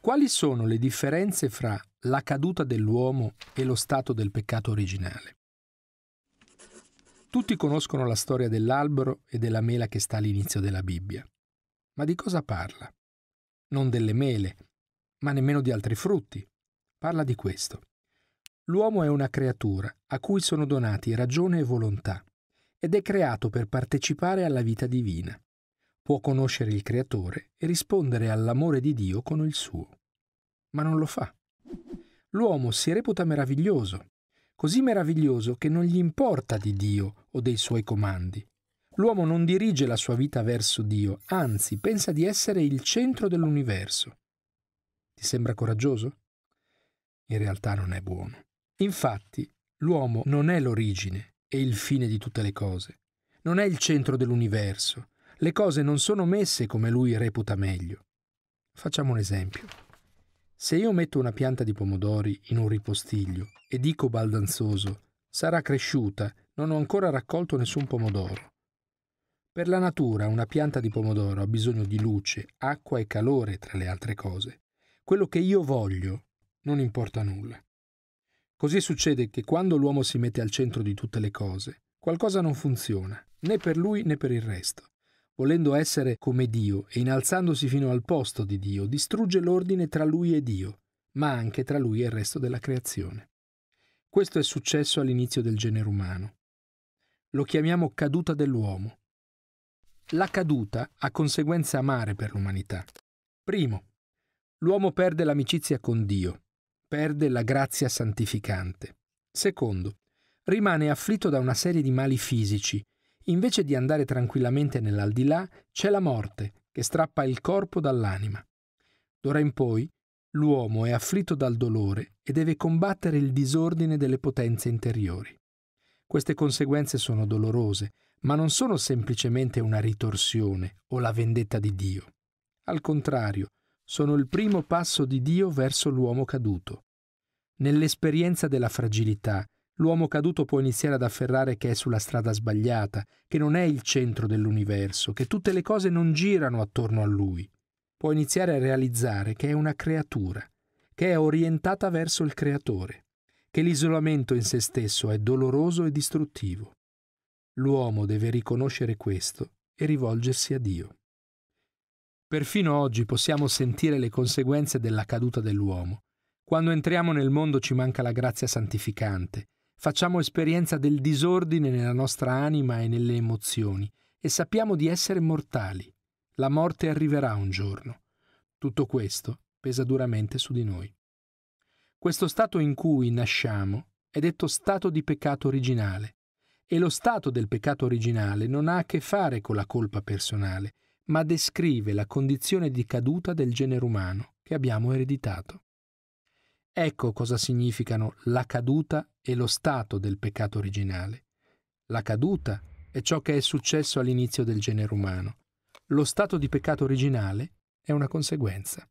Quali sono le differenze fra la caduta dell'uomo e lo stato del peccato originale? Tutti conoscono la storia dell'albero e della mela che sta all'inizio della Bibbia. Ma di cosa parla? Non delle mele, ma nemmeno di altri frutti. Parla di questo. L'uomo è una creatura a cui sono donati ragione e volontà ed è creato per partecipare alla vita divina. Può conoscere il Creatore e rispondere all'amore di Dio con il suo. Ma non lo fa. L'uomo si reputa meraviglioso, così meraviglioso che non gli importa di Dio o dei suoi comandi. L'uomo non dirige la sua vita verso Dio, anzi pensa di essere il centro dell'universo. Ti sembra coraggioso? In realtà non è buono. Infatti, l'uomo non è l'origine e il fine di tutte le cose, non è il centro dell'universo, le cose non sono messe come lui reputa meglio. Facciamo un esempio. Se io metto una pianta di pomodori in un ripostiglio e dico baldanzoso, sarà cresciuta, non ho ancora raccolto nessun pomodoro. Per la natura una pianta di pomodoro ha bisogno di luce, acqua e calore, tra le altre cose. Quello che io voglio non importa nulla. Così succede che quando l'uomo si mette al centro di tutte le cose, qualcosa non funziona, né per lui né per il resto. Volendo essere come Dio e innalzandosi fino al posto di Dio, distrugge l'ordine tra lui e Dio, ma anche tra lui e il resto della creazione. Questo è successo all'inizio del genere umano. Lo chiamiamo caduta dell'uomo. La caduta ha conseguenze amare per l'umanità. Primo, l'uomo perde l'amicizia con Dio, perde la grazia santificante. Secondo, rimane afflitto da una serie di mali fisici. Invece di andare tranquillamente nell'aldilà, c'è la morte, che strappa il corpo dall'anima. D'ora in poi, l'uomo è afflitto dal dolore e deve combattere il disordine delle potenze interiori. Queste conseguenze sono dolorose, ma non sono semplicemente una ritorsione o la vendetta di Dio. Al contrario, sono il primo passo di Dio verso l'uomo caduto. Nell'esperienza della fragilità, l'uomo caduto può iniziare ad afferrare che è sulla strada sbagliata, che non è il centro dell'universo, che tutte le cose non girano attorno a lui. Può iniziare a realizzare che è una creatura, che è orientata verso il creatore, che l'isolamento in se stesso è doloroso e distruttivo. L'uomo deve riconoscere questo e rivolgersi a Dio. Perfino oggi possiamo sentire le conseguenze della caduta dell'uomo. Quando entriamo nel mondo ci manca la grazia santificante, facciamo esperienza del disordine nella nostra anima e nelle emozioni e sappiamo di essere mortali. La morte arriverà un giorno. Tutto questo pesa duramente su di noi. Questo stato in cui nasciamo è detto stato di peccato originale e lo stato del peccato originale non ha a che fare con la colpa personale, ma descrive la condizione di caduta del genere umano che abbiamo ereditato. Ecco cosa significano la caduta e lo stato del peccato originale. La caduta è ciò che è successo all'inizio del genere umano. Lo stato di peccato originale è una conseguenza.